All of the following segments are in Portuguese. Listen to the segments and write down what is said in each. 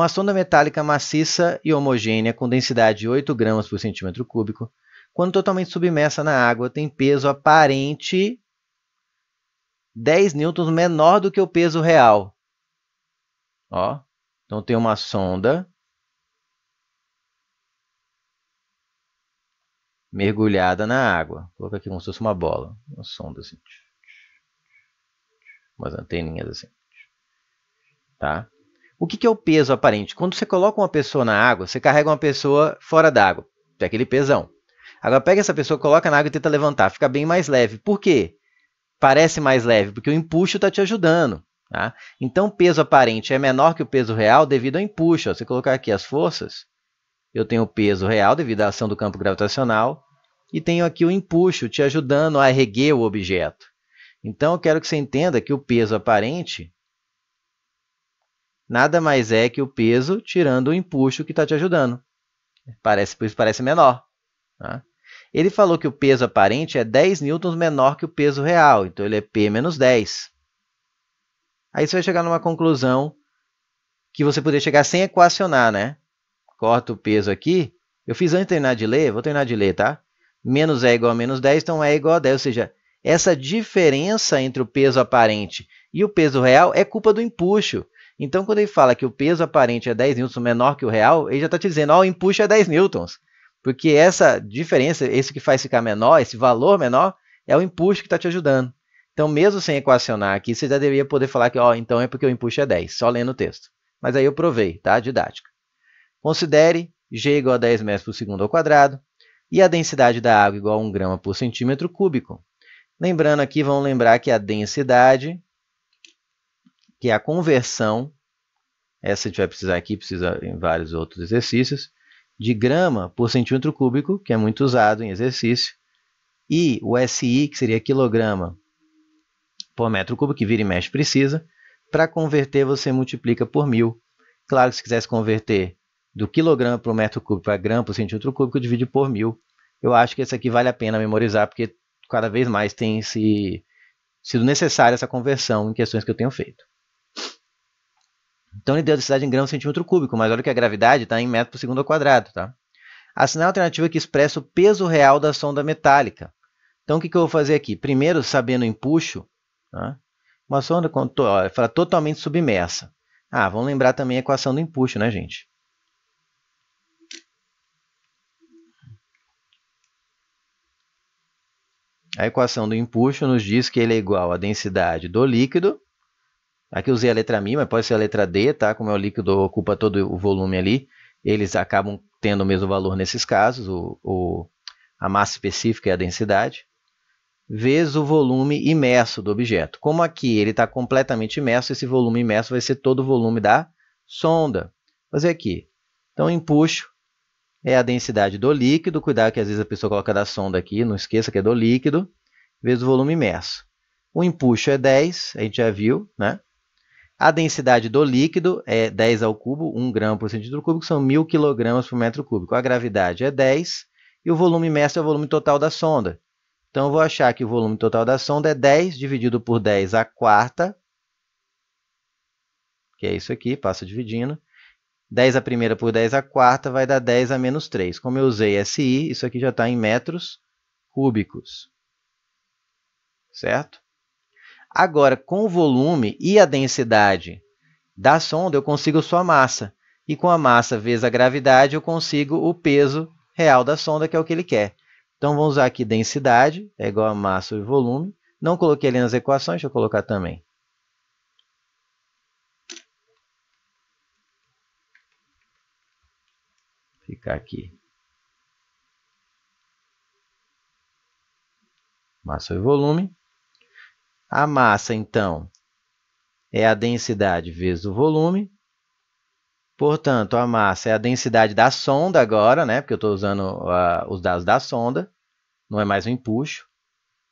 Uma sonda metálica maciça e homogênea com densidade de 8 gramas por centímetro cúbico, quando totalmente submersa na água, tem peso aparente 10 newtons menor do que o peso real. Ó, então tem uma sonda mergulhada na água. Vou colocar aqui como se fosse uma bola, uma sonda assim. Umas anteninhas assim. Tá? O que, é o peso aparente? Quando você coloca uma pessoa na água, você carrega uma pessoa fora d'água. Tem é aquele pesão. Agora pega essa pessoa, coloca na água e tenta levantar. Fica bem mais leve. Por quê? Parece mais leve, porque o empuxo está te ajudando. Tá? Então, o peso aparente é menor que o peso real devido ao empuxo. Ó, você colocar aqui as forças, eu tenho o peso real devido à ação do campo gravitacional e tenho aqui o empuxo te ajudando a erguer o objeto. Então, eu quero que você entenda que o peso aparente nada mais é que o peso tirando o empuxo que está te ajudando. Parece, isso parece menor. Tá? Ele falou que o peso aparente é 10 newtons menor que o peso real, então ele é P menos 10. Aí você vai chegar numa conclusão que você poderia chegar sem equacionar, né? Corta o peso aqui. Eu fiz antes de terminar de ler, vou terminar de ler, tá? Menos é igual a menos 10, então é igual a 10, ou seja, essa diferença entre o peso aparente e o peso real é culpa do empuxo. Então, quando ele fala que o peso aparente é 10 newtons menor que o real, ele já está te dizendo, ó, o empuxo é 10 newtons. Porque essa diferença, esse que faz ficar menor, esse valor menor, é o empuxo que está te ajudando. Então, mesmo sem equacionar aqui, você já deveria poder falar que, ó, então é porque o empuxo é 10, só lendo o texto. Mas aí eu provei, tá? Didática. Considere g igual a 10 metros por segundo ao quadrado e a densidade da água igual a 1 grama por centímetro cúbico. Lembrando aqui, vamos lembrar que a densidade que é a conversão. Essa a gente vai precisar aqui, precisa em vários outros exercícios, de grama por centímetro cúbico, que é muito usado em exercício, e o SI, que seria quilograma por metro cúbico, que vira e mexe precisa. Para converter, você multiplica por mil. Claro que se quisesse converter do quilograma por metro cúbico para grama por centímetro cúbico, divide por mil. Eu acho que esse aqui vale a pena memorizar, porque cada vez mais tem se sido necessária essa conversão em questões que eu tenho feito. Então ele deu a densidade em gramas por centímetro cúbico, mas olha que a gravidade está em metro por segundo ao quadrado, tá? A a alternativa é que expressa o peso real da sonda metálica. Então o que, que eu vou fazer aqui? Primeiro, sabendo o empuxo, tá? uma sonda quando, fala, totalmente submersa. Ah, vamos lembrar também a equação do empuxo, né, gente? A equação do empuxo nos diz que ele é igual à densidade do líquido Aqui eu usei a letra Mi, mas pode ser a letra D, tá? Como é o líquido, ocupa todo o volume ali. Eles acabam tendo o mesmo valor nesses casos. O, o, a massa específica é a densidade. Vezes o volume imerso do objeto. Como aqui ele está completamente imerso, esse volume imerso vai ser todo o volume da sonda. Vou fazer aqui. Então, empuxo é a densidade do líquido. Cuidado que às vezes a pessoa coloca da sonda aqui, não esqueça que é do líquido, vezes o volume imerso. O empuxo é 10, a gente já viu, né? A densidade do líquido é 10 ao cubo, 1 grama por centímetro cúbico, são 1.000 kg por metro cúbico. A gravidade é 10 e o volume mestre é o volume total da sonda. Então, eu vou achar que o volume total da sonda é 10 dividido por 10 a quarta, que é isso aqui, passa dividindo. 10 a primeira por 10 a quarta vai dar 10 a menos 3. Como eu usei SI, isso aqui já está em metros cúbicos. Certo? Agora, com o volume e a densidade da sonda, eu consigo sua massa. E com a massa vezes a gravidade, eu consigo o peso real da sonda, que é o que ele quer. Então, vamos usar aqui densidade, é igual a massa e volume. Não coloquei ali nas equações, deixa eu colocar também. Ficar aqui. Massa e volume. A massa, então, é a densidade vezes o volume. Portanto, a massa é a densidade da sonda agora, né? Porque eu estou usando uh, os dados da sonda, não é mais um empuxo.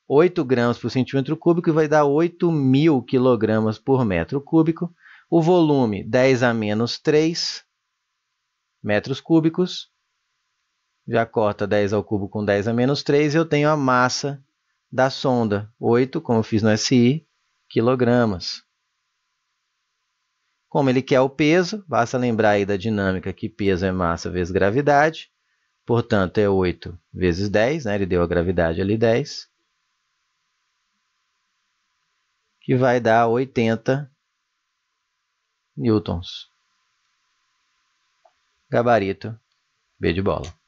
8 gramas por centímetro cúbico vai dar 8.000 kg por metro cúbico. O volume, 10 a menos 3 metros cúbicos. Já corta 10 ao cubo com 10 a menos 3. e Eu tenho a massa da sonda, 8, como eu fiz no SI, quilogramas. Como ele quer o peso, basta lembrar aí da dinâmica que peso é massa vezes gravidade, portanto é 8 vezes 10, né? ele deu a gravidade ali 10, que vai dar 80 newtons. Gabarito B de bola.